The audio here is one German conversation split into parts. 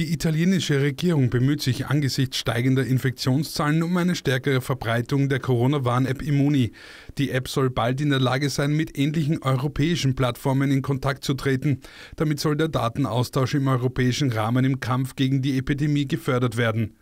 Die italienische Regierung bemüht sich angesichts steigender Infektionszahlen um eine stärkere Verbreitung der Corona-Warn-App Immuni. Die App soll bald in der Lage sein, mit ähnlichen europäischen Plattformen in Kontakt zu treten. Damit soll der Datenaustausch im europäischen Rahmen im Kampf gegen die Epidemie gefördert werden.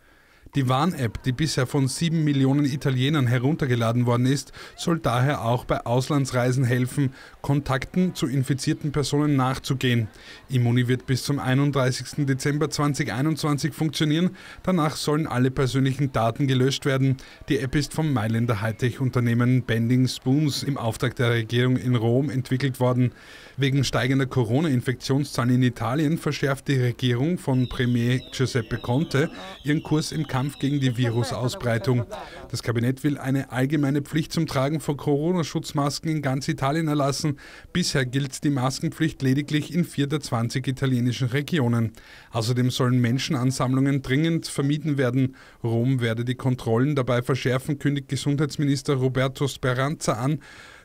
Die Warn-App, die bisher von sieben Millionen Italienern heruntergeladen worden ist, soll daher auch bei Auslandsreisen helfen, Kontakten zu infizierten Personen nachzugehen. Immuni wird bis zum 31. Dezember 2021 funktionieren. Danach sollen alle persönlichen Daten gelöscht werden. Die App ist vom Mailänder Hightech-Unternehmen Bending Spoons im Auftrag der Regierung in Rom entwickelt worden. Wegen steigender Corona-Infektionszahlen in Italien verschärft die Regierung von Premier Giuseppe Conte ihren Kurs im Kampf Kampf gegen die Virusausbreitung. Das Kabinett will eine allgemeine Pflicht zum Tragen von Corona-Schutzmasken in ganz Italien erlassen. Bisher gilt die Maskenpflicht lediglich in vier der 20 italienischen Regionen. Außerdem sollen Menschenansammlungen dringend vermieden werden. Rom werde die Kontrollen dabei verschärfen, kündigt Gesundheitsminister Roberto Speranza an.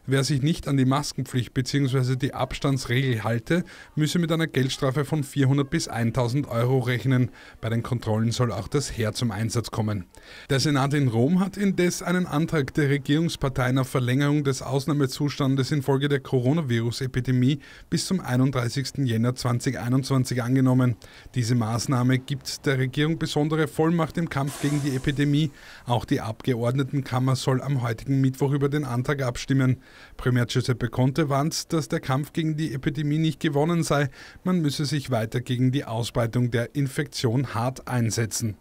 Wer sich nicht an die Maskenpflicht bzw. die Abstandsregel halte, müsse mit einer Geldstrafe von 400 bis 1000 Euro rechnen. Bei den Kontrollen soll auch das Heer zum Einsatz kommen. Der Senat in Rom hat indes einen Antrag der Regierungsparteien auf Verlängerung des Ausnahmezustandes infolge der Coronavirus-Epidemie bis zum 31. Jänner 2021 angenommen. Diese Maßnahme gibt der Regierung besondere Vollmacht im Kampf gegen die Epidemie. Auch die Abgeordnetenkammer soll am heutigen Mittwoch über den Antrag abstimmen. Premier Giuseppe Conte warnt, dass der Kampf gegen die Epidemie nicht gewonnen sei, man müsse sich weiter gegen die Ausbreitung der Infektion hart einsetzen.